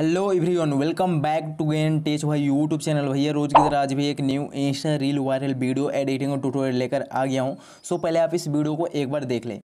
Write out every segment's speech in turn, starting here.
hello everyone welcome back to Gain Tech भाई YouTube channel भैया रोज की तरह आज भी एक new insta reel viral video editing और ट्यूटोरियल लेकर आ गया हूँ सो पहले आप इस वीडियो को एक बार देख लें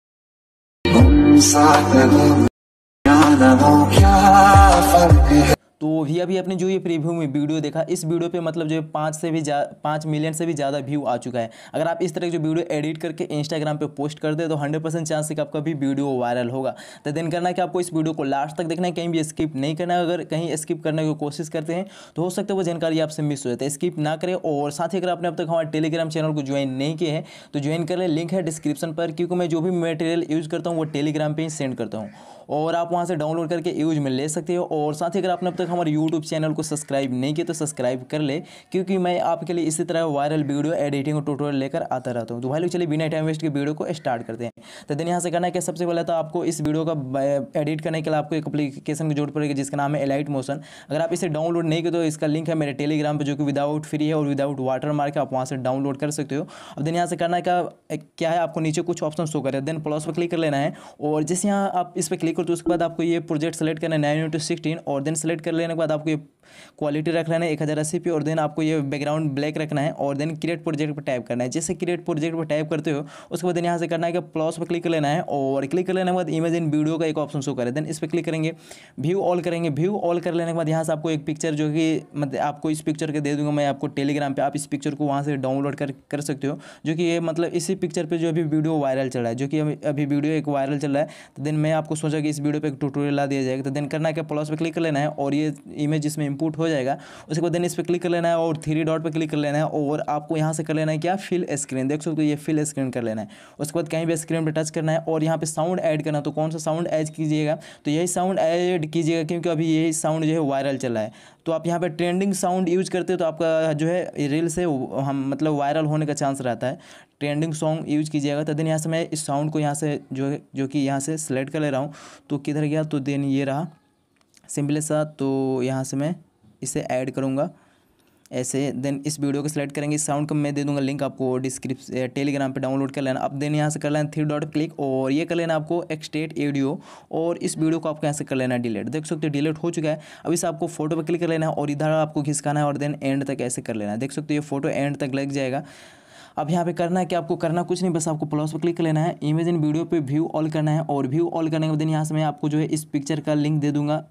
तो भी अभी आपने जो ये प्रीव्यू में वीडियो देखा इस वीडियो पे मतलब जो है पाँच से भी पाँच मिलियन से भी ज़्यादा व्यू आ चुका है अगर आप इस तरह जो वीडियो एडिट करके इंस्टाग्राम पे पोस्ट कर दे तो हंड्रेड परसेंट चांस है कि आपका भी वीडियो वायरल होगा तो देन करना कि आपको इस वीडियो को लास्ट तक देखना है कहीं भी स्किप नहीं करना अगर कहीं स्किप करने की कोशिश करते हैं तो हो सकता है वो जानकारी आपसे मिस हो जाती है स्किप ना करें और साथ ही अगर आपने अब तक हमारे टेलीग्राम चैनल को ज्वाइन नहीं किया है तो ज्वाइन कर लें लिंक है डिस्क्रिप्शन पर क्योंकि मैं जो भी मटेरियल यूज़ करता हूँ वो टेलीग्राम पर ही सेंड करता हूँ और आप वहाँ से डाउनलोड करके यूज में ले सकते हो और साथ ही अगर आपने अब तक तक हमारे यूट्यूब चैनल को सब्सक्राइब नहीं किया तो सब्सक्राइब कर ले क्योंकि मैं आपके लिए इसी तरह वायरल वीडियो एडिटिंग और ट्यूटोरियल लेकर आता रहता हूँ तो भाई लोग चलिए बिना टाइम वेस्ट के वीडियो को स्टार्ट करते हैं तो दिन यहाँ से करना है कि सबसे पहले तो आपको इस वीडियो का एडिट करने के लिए आपको एक अपलीकेशन की जरूरत पड़ेगी जिसका नाम है एलाइट मोशन अगर आप इसे डाउनलोड नहीं किया तो इसका लिंक है मेरे टेलीग्राम पर जो कि विदाउट फ्री है और विदाउट वाटर मार्क आप वहाँ से डाउनलोड कर सकते हो अब दिन यहाँ से करना है क्या है आपको नीचे कुछ ऑप्शन शो करें देन प्लस पर क्लिक कर लेना है और जैसे यहाँ आप इस पर क्लिक करते हो उसके बाद आपको ये प्रोजेक्ट सेलेक्ट करना है नाइन इंटू सिक्सटीन और देन सेलेक्ट कर लेने के बाद आपको ये क्वालिटी रख लेना है एक हज़ार अस्सी पे और देन आपको ये बैकग्राउंड ब्लैक रखना है और देन क्रिएट प्रोजेक्ट पर टाइप करना है जैसे क्रिएट प्रोजेक्ट पर टाइप करते हो उसके बाद यहाँ से करना है कि प्लस पर क्लिक कर लेना है और क्लिक कर लेने के बाद इमेज इन वीडियो का एक ऑप्शन शो करें देन इस पर क्लिक करेंगे व्यू ऑल करेंगे व्यू ऑल कर लेने के बाद यहाँ से आपको एक पिक्चर जो कि मतलब आपको इस पिक्चर के दे दूँगा मैं आपको टेलीग्राम पर आप इस पिक्चर को वहाँ से डाउनलोड कर कर सकते हो जो कि ये मतलब इसी पिक्चर पर जो अभी वीडियो वायरल चल रहा है जो कि अभी वीडियो एक वायरल चल रहा है तो देन मैं आपको सोचा कि इस वीडियो पर एक टूटोरियल ला दिया जाएगा तो देन करना है कि प्लस पर क्लिक कर लेना है और ये इमेज इसमें इम्पोर्ट हो जाएगा उसके बाद देन इस पर क्लिक कर लेना है और थ्री डॉट पर क्लिक कर लेना है और आपको यहाँ से कर लेना है क्या फिल स्क्रीन देख सकते हो ये फिल स्क्रीन कर लेना है उसके बाद कहीं भी स्क्रीन पर टच करना है और यहाँ पर साउंड ऐड करना है तो कौन सा साउंड ऐड कीजिएगा तो यही साउंड ऐड कीजिएगा क्योंकि अभी यही साउंड जो है वायरल चला है तो आप यहाँ पर ट्रेंडिंग साउंड यूज करते हो तो आपका जो है रील से हम मतलब वायरल होने का चांस रहता है ट्रेंडिंग सॉन्ग यूज कीजिएगा तो देन यहाँ से मैं इस साउंड को यहाँ से जो जो कि यहाँ से सेलेक्ट कर ले रहा हूँ तो किधर गया तो देन ये रहा सिंपल सा तो यहाँ से मैं इसे ऐड करूँगा ऐसे देन इस वीडियो को सिलेक्ट करेंगे साउंड का मैं दे दूंगा लिंक आपको डिस्क्रिप्शन टेलीग्राम पे डाउनलोड कर लेना अब देन यहाँ से कर लेना थ्री डॉट क्लिक और ये कर लेना आपको एक्सटेट एडियो और इस वीडियो को आपको यहाँ से कर लेना डिलीट देख सकते हो डिलीट हो चुका है अब इसे आपको फोटो पर क्लिक कर लेना है और इधर आपको खिसकाना है और देन एंड तक ऐसे कर लेना है देख सकते हो ये फोटो एंड तक लग जाएगा अब यहाँ पे करना है कि आपको करना कुछ नहीं बस आपको प्लस पर क्लिक लेना है इमेज इन वीडियो पे व्यू ऑल करना है और व्यू ऑल करने के बाद यहाँ से मैं आपको जो है इस पिक्चर का लिंक दे दूंगा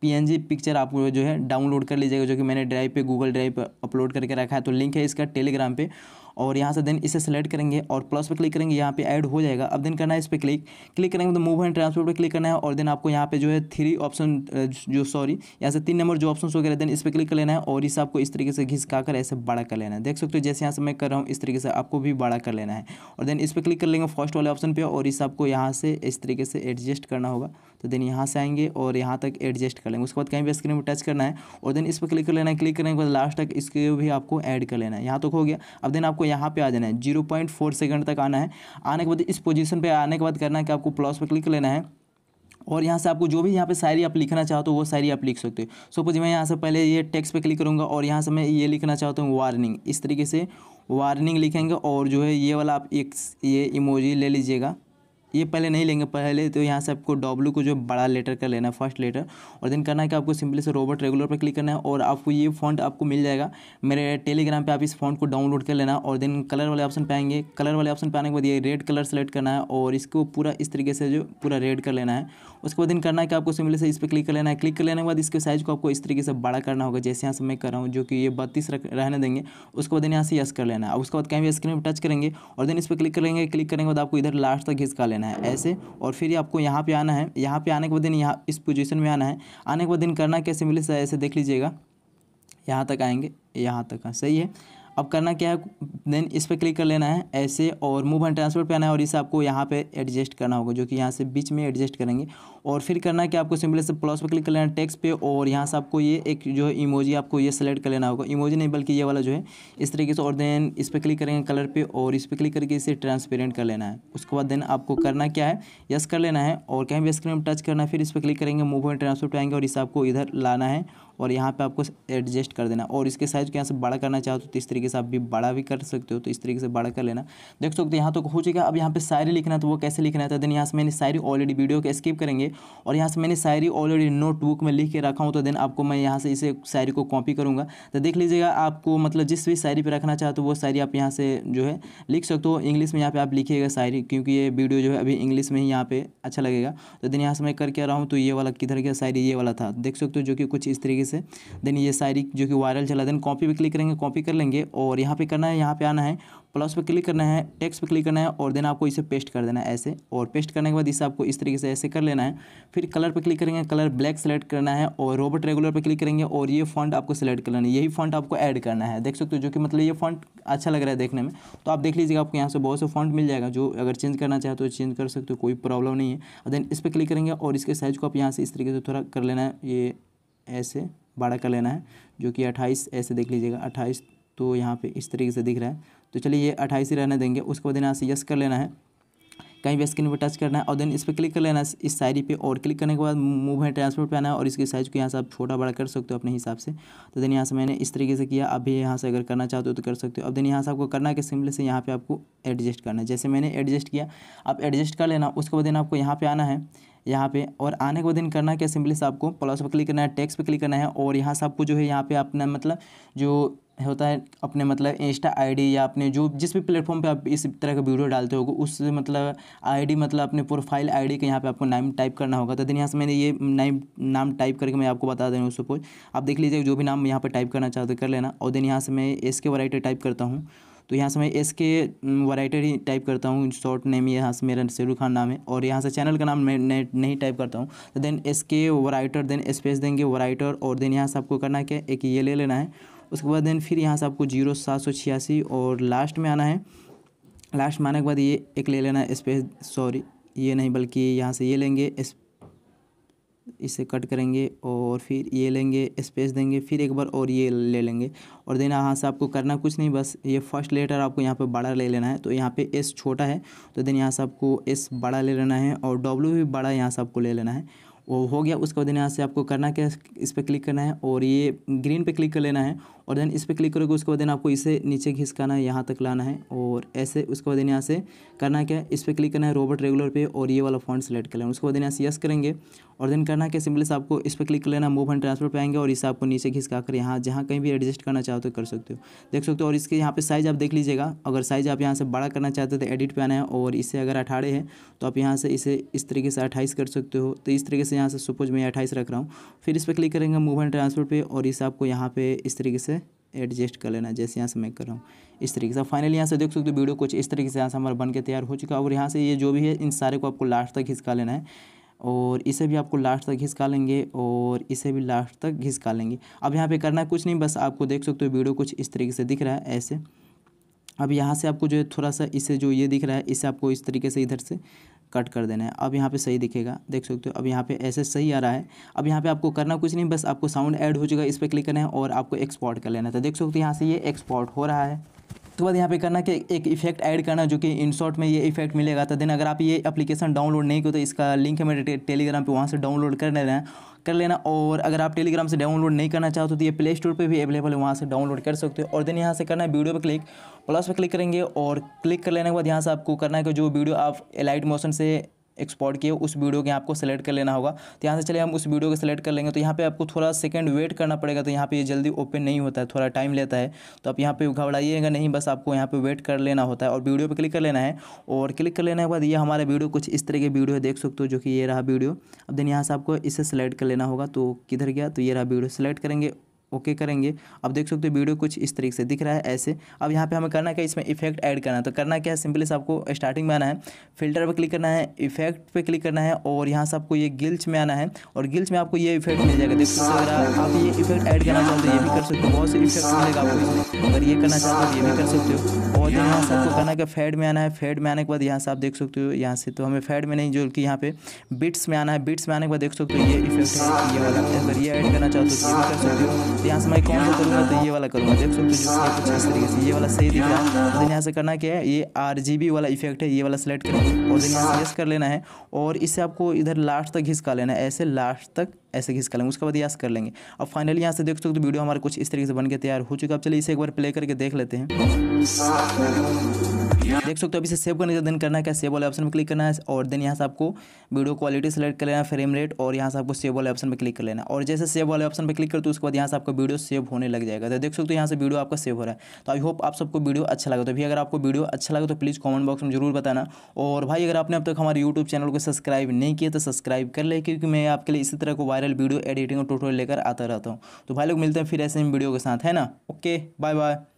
पीएनजी पिक्चर आप जो है डाउनलोड कर लीजिएगा जो कि मैंने ड्राइव पे गूगल ड्राइव पर अपलोड करके रखा है तो लिंक है इसका टेलीग्राम पे और यहाँ से देन इसे सेलेक्ट करेंगे और प्लस पे क्लिक करेंगे यहाँ पे ऐड हो जाएगा अब देन करना है इस पर क्लिक क्लिक करेंगे तो मूव एंड ट्रांसपोर्ट पे क्लिक करना है और देन आपको यहाँ पे जो है थ्री ऑप्शन जो सॉरी यहाँ से तीन नंबर जो ऑप्शन वगैरह देन इस पर क्लिक कर लेना है और इसे आपको इस तरीके से घिसका कर ऐसे बड़ा कर लेना है देख सकते हो जैसे यहाँ से मैं कर रहा हूँ इस तरीके से आपको भी बड़ा कर लेना है और देन इस पर क्लिक कर लेंगे फर्स्ट वाले ऑप्शन पर और इस आपको यहाँ से इस तरीके से एडजस्ट करना होगा तो देन यहाँ से आएंगे और यहाँ तक एडजस्ट कर लेंगे उसके बाद कहीं भी स्क्रीन पर टच करना है और देन इस पर क्लिक कर लेना है क्लिक करने के बाद लास्ट तक इसके भी आपको ऐड कर लेना है यहाँ तक हो गया अब देन आपको यहाँ पर आ जाना है जीरो पॉइंट फोर सेकेंड तक आना है आने के बाद इस पोजीशन पर आने के बाद करना है कि आपको प्लस पर क्लिक लेना है और यहाँ से आपको जो भी यहाँ पे शायरी आप लिखना चाहते हो वो शायरी आप लिख सकते हो सपोज मैं यहाँ से पहले ये टेक्स्ट पे क्लिक करूँगा और यहाँ से मैं ये लिखना चाहता हूँ वार्निंग इस तरीके से वार्निंग लिखेंगे और जो है ये वाला आप एक ये इमोजी ले लीजिएगा ये पहले नहीं लेंगे पहले तो यहाँ से आपको डब्ल्यू को जो बड़ा लेटर का लेना है फर्स्ट लेटर और देन करना है कि आपको सिंपली से रोबोट रेगुलर पर क्लिक करना है और आपको ये फॉन्ट आपको मिल जाएगा मेरे टेलीग्राम पर आप इस फॉन्ट को डाउनलोड कर लेना और देन कलर वाले ऑप्शन पाएंगे कलर वाले ऑप्शन पाने के बाद ये रेड कलर सेलेक्ट करना है और इसको पूरा इस तरीके से जो पूरा रेड कर लेना है उसके बाद दिन करना है कि आपको सिंपली से इस पर क्लिक कर लेना है क्लिक कर लेने के बाद इसके साइज़ को आपको इस तरीके से बड़ा करना होगा जैसे यहाँ से मैं कर रहा हूँ जो कि ये बत्तीस रहने देंगे उसके बाद यहाँ से यस कर लेना है उसके बाद कहीं भी स्क्रीन पर टच करेंगे और देन इस पर क्लिक करेंगे क्लिक करने के बाद आपको इधर लास्ट तक घिसका लेना है करना है ऐसे और फिर आपको यहाँ पे आना है यहाँ पे आने के बाद दिन यहाँ इस पोजीशन में आना है आने के बाद दिन करना कैसे मिले सर ऐसे देख लीजिएगा यहाँ तक आएंगे यहाँ तक सही है अब करना क्या है देन इस पर क्लिक कर लेना है ऐसे और मूव एंड ट्रांसफर पे आना है और इसे आपको यहाँ पे एडजस्ट करना होगा जो कि यहाँ से बीच में एडजस्ट करेंगे और फिर करना कि आपको सिंपल से प्लस पर क्लिक कर लेना टेक्स पे और यहाँ से आपको ये एक जो है इमोजी आपको ये सेलेक्ट कर लेना होगा इमोजी नहीं बल्कि ये वाला जो है इस तरीके से और देन इस पर क्लिक करेंगे कलर पे और इस पर क्लिक करके इसे ट्रांसपेरेंट कर लेना है उसके बाद देन आपको करना क्या है यस कर लेना है और कहीं भी स्क्रीन टच करना है फिर इस पर क्लिक करेंगे मूव एंड ट्रांसफर आएंगे और इसे आपको इधर लाना है और यहाँ पे आपको एडजस्ट कर देना और इसके साइज़ को यहाँ से बड़ा करना चाहो तो इस तरीके से आप भी बड़ा भी कर सकते हो तो इस तरीके से बड़ा कर लेना देख सकते हो यहाँ तो हो चुका अब यहाँ पे शायरी लिखना तो वो कैसे लिखना था देन तो यहाँ से मैंने शायरी ऑलरेडी वीडियो को स्किप करेंगे और यहाँ से मैंने शायरी ऑलरेडी नोटबुक में लिख के रखा हूँ तो देन आपको मैं यहाँ से इसे शायरी को कॉपी करूँगा तो देख लीजिएगा आपको मतलब जिस भी शायरी पर रखना चाहते हो वो शायरी आप यहाँ से जो है लिख सकते हो इंग्लिश में यहाँ पर आप लिखिएगा शायरी क्योंकि ये वीडियो जो है अभी इंग्लिश में ही यहाँ पर अच्छा लगेगा तो देन यहाँ से मैं करके आ रहा हूँ तो ये वाला किधर गया शायरी ये वाला था देख सकते हो जो कि कुछ इस तरीके से देन ये शायरी जो कि वायरल चला देन कॉपी भी क्लिक करेंगे कॉपी कर लेंगे और यहाँ पर करना है यहाँ पर आना है प्लस पे क्लिक करना है टेक्स्ट पे क्लिक करना है और देन आपको इसे पेस्ट कर देना है ऐसे और पेस्ट करने के बाद इसे आपको इस तरीके से ऐसे कर लेना है फिर कलर पे क्लिक करेंगे कलर ब्लैक सेलेक्ट करना है और रोबोट रेगुलर पे क्लिक करेंगे और ये फॉन्ट आपको सेलेक्ट कर लेना है यही फॉन्ट आपको ऐड करना है देख सकते हो जो कि मतलब ये फॉन्ट अच्छा लग रहा है देखने में तो आप देख लीजिएगा आपको यहाँ से बहुत से फॉन्ट मिल जाएगा जो अगर चेंज करना चाहे तो चेंज कर सकते हो कोई प्रॉब्लम नहीं है देन इस पर क्लिक करेंगे और इसके साइज़ को आप यहाँ से इस तरीके से थोड़ा कर लेना है ये ऐसे बड़ा कर लेना है जो कि अट्ठाईस ऐसे देख लीजिएगा अट्ठाईस तो यहाँ पे इस तरीके से दिख रहा है तो चलिए ये अट्ठाईस ही रहने देंगे उसके बाद यहाँ से यस कर लेना है कहीं भी स्क्रीन पर टच करना है और देन इस पर क्लिक कर लेना है इस साइड पे और क्लिक करने के बाद मूव है ट्रांसपोर्ट पे आना है और इसके साइज़ को यहाँ से आप छोटा बड़ा कर सकते हो अपने हिसाब से तो देन यहाँ से मैंने इस तरीके से किया अभी यहाँ से अगर करना चाहते हो तो कर सकते हो अब देन यहाँ से आपको करना है कि सिंपली से यहाँ पर आपको एडजस्ट करना है जैसे मैंने एडजस्ट किया आप एडजस्ट कर लेना उसके बाद देन आपको यहाँ पर आना है यहाँ पे और आने के बाद करना क्या सिंपली से आपको प्लस पर क्लिक करना है टैक्स पे क्लिक करना है और यहाँ से आपको जो है यहाँ पे अपना मतलब जो होता है अपने मतलब इंस्टा आईडी या अपने जो जिस भी प्लेटफॉर्म पे आप इस तरह का वीडियो डालते होगे उस मतलब आईडी मतलब अपने प्रोफाइल आईडी के यहाँ पे आपको नाम टाइप करना होगा तो दिन यहाँ से मैंने ये नाम नाम टाइप करके मैं आपको बता दे रहा हूँ सपोज आप देख लीजिए जो भी नाम यहाँ पर टाइप करना चाहते कर लेना और दिन यहाँ से मैं एस के टाइप करता हूँ तो यहाँ से मैं एस के वराइटर ही टाइप करता हूँ शॉर्ट नेम यहाँ से मेरा शेरू खान नाम है और यहाँ से चैनल का नाम मैं नहीं टाइप करता हूँ तो देन एस के वराइटर देन स्पेस देंगे वराइटर और देन यहाँ से आपको करना क्या एक ये ले लेना है उसके बाद देन फिर यहाँ से आपको जीरो सात सौ छियासी और लास्ट में आना है लास्ट में आने के बाद ये एक ले लेना स्पेस सॉरी ये नहीं बल्कि यहाँ से ये लेंगे इस इसे कट करेंगे और फिर ये लेंगे स्पेस देंगे फिर एक बार और ये ले लेंगे और देन यहाँ से आपको करना कुछ नहीं बस ये फर्स्ट लेटर आपको यहाँ पे बड़ा ले लेना है तो यहाँ पे एस छोटा है तो देन यहाँ से आपको एस बड़ा ले लेना है और डब्ल्यू भी बड़ा यहाँ से आपको ले लेना है वो हो गया उसके बाद यहाँ से आपको करना क्या इस पर क्लिक करना है और ये ग्रीन पे क्लिक कर लेना है और देन इस पर क्लिक करोगे उसके बाद देन आपको इसे नीचे घिसकाना है यहाँ तक लाना है और ऐसे उसके बाद यहाँ से करना क्या है इस पर क्लिक करना है रोबोट रेगुलर पे और ये वाला फॉन्ट सेलेक्ट कर लेना उसके बाद यहाँ से यस करेंगे और देन करना क्या सिंपली से आपको इस पर क्लिक कर लेना मूव एंड ट्रांसफर पर आएंगे और इसे आपको नीचे घिसका कर यहाँ जहाँ कहीं भी एडजस्ट करना चाहो तो कर सकते हो देख सकते हो और इसके यहाँ पर साइज़ आप देख लीजिएगा अगर साइज़ आप यहाँ से बड़ा करना चाहते तो एडिट पर आना है और इसे अगर अठारह है तो आप यहाँ से इसे इस तरीके से अट्ठाईस कर सकते हो तो इस तरीके से यहाँ से सपोज मैं अट्ठाईस रख रहा हूँ फिर इस पर क्लिक करेंगे मूव एंड ट्रांसफर पर और इसे आपको यहाँ पर इस तरीके से एडजस्ट कर लेना जैसे यहाँ से मैं कर रहा हूँ इस तरीके से फाइनली यहाँ से देख सकते हो वीडियो कुछ इस तरीके से यहाँ से हमारा बन के तैयार हो चुका है और यहाँ से ये जो भी है इन सारे को आपको लास्ट तक घिसका लेना है और इसे भी आपको लास्ट तक घिसका लेंगे और इसे भी लास्ट तक घिसका लेंगे अब यहाँ पे करना कुछ नहीं बस आपको देख सकते हो वीडियो कुछ इस तरीके से दिख रहा है ऐसे अब यहाँ से आपको जो है थोड़ा सा इसे जो ये दिख रहा है इसे आपको इस तरीके से इधर से कट कर देना है अब यहाँ पे सही दिखेगा देख सकते हो अब यहाँ पे ऐसे सही आ रहा है अब यहाँ पे आपको करना कुछ नहीं बस आपको साउंड ऐड हो जाएगा इस पर क्लिक करना है और आपको एक्सपोर्ट कर लेना था तो देख सकते हो यहाँ से ये एक्सपोर्ट हो रहा है उसके बाद यहाँ पे करना कि एक इफेक्ट ऐड करना जो कि इन शॉर्ट में ये इफेक्ट मिलेगा तो देन अगर आप ये एप्लीकेशन डाउनलोड नहीं करो तो इसका लिंक है मेरे टेलीग्राम पे वहाँ से डाउनलोड कर ले रहे हैं कर लेना और अगर आप टेलीग्राम से डाउनलोड नहीं करना चाहते तो ये प्ले स्टोर पर भी अवेलेबल है वहाँ से डाउनलोड कर सकते हो और देन यहाँ से करना है वीडियो पर क्लिक प्लस पर क्लिक करेंगे और क्लिक कर लेने के बाद यहाँ से आपको करना है कि जो वीडियो आप लाइट मोशन से एक्सपोर्ट किए उस वीडियो के आपको सेलेक्ट कर लेना होगा तो यहाँ से चले हम उस वीडियो को सेलेक्ट कर लेंगे तो यहाँ पे आपको थोड़ा सेकंड वेट करना पड़ेगा तो यहाँ पे ये जल्दी ओपन नहीं होता है थोड़ा टाइम लेता है तो आप यहाँ पे घबराइएगा नहीं बस आपको यहाँ पे वेट कर लेना होता है और वीडियो पर क्लिक कर लेना है और क्लिक कर लेने के बाद ये हमारे वीडियो कुछ इस तरह के वीडियो देख सकते हो जो कि ये रहा वीडियो अब देन यहाँ से आपको इसे सेलेक्ट कर लेना होगा तो किधर गया तो ये रहा वीडियो सेलेक्ट करेंगे ओके करेंगे अब देख सकते हो वीडियो कुछ इस तरीके से दिख रहा है ऐसे अब यहाँ पे हमें करना क्या इसमें इफेक्ट ऐड करना है तो करना क्या है सिंपली से आपको स्टार्टिंग में आना है फिल्टर पर क्लिक करना है इफेक्ट पे क्लिक करना है और यहाँ से आपको ये गिल्च में आना है और गिल्च में आपको ये इफेक्ट मिल जाएगा देख सकते अगर आप ये इफेक्ट ऐड करना चाहते हो ये भी कर सकते हो बहुत से इफेक्ट मिलेगा आपको अगर ये करना चाहते हो तो ये भी कर सकते हो और यहाँ से आपको करना क्या फेड में आना है फेड में आने के बाद यहाँ से आप देख सकते हो यहाँ से तो हमें फेड में नहीं जो कि यहाँ पे बिट्स में आना है बिट्स में आने के बाद देख सकते हो ये इफेक्ट है ये वाला अगर ये ऐड करना चाहते हो तो ये भी कर सकते हो तो यहाँ से मैं कौन सा करूँगा तो ये वाला करूँगा देख सकते हो जो कुछ इस तरीके से ये वाला सही दिख रहा है देन यहाँ से करना क्या है ये आर वाला इफेक्ट है ये वाला सेलेक्ट करेंगे और देन यहाँ से यस कर लेना है और इससे आपको इधर लास्ट तक घिसका लेना है ऐसे लास्ट तक ऐसे घिसका लेंगे उसके बाद यस कर लेंगे अब फाइनली यहाँ से देख सकते हो तो वीडियो हमारा कुछ इस तरीके से बन के तैयार हो चुका है अब चलिए इसे एक बार प्ले करके देख लेते हैं देख सकते हो अभी सेव करने का देन करना है क्या सेव वाले ऑप्शन में क्लिक करना है और देन यहाँ से आपको वीडियो क्वालिटी सेलेक्ट कर लेना फ्रेम रेट और यहाँ से आपको सेव वाले ऑप्शन पर क्लिक कर लेना और जैसे सेव वाले ऑप्शन पर क्लिक करते हो उसके बाद यहाँ से आपको वीडियो सेव होने लग जाएगा तो देख सकते हो यहाँ से वीडियो आपका सेव हो रहा है तो आई होप आप सबको वीडियो अच्छा लगा तो भी अगर आपको वीडियो अच्छा लगा तो प्लीज़ कॉमेंट बॉक्स में जरूर बताना और भाई अगर आपने अब तक हमारे यूट्यूब चैनल को सब्सक्राइब नहीं किया तो सब्सक्राइब कर ले क्योंकि मैं आपके लिए इसी तरह को वायरल वीडियो एडिटिंग और टोटल लेकर आता रहता हूँ तो भाई लोग मिलते हैं फिर ऐसे ही वीडियो के साथ है ना ओके बाय बाय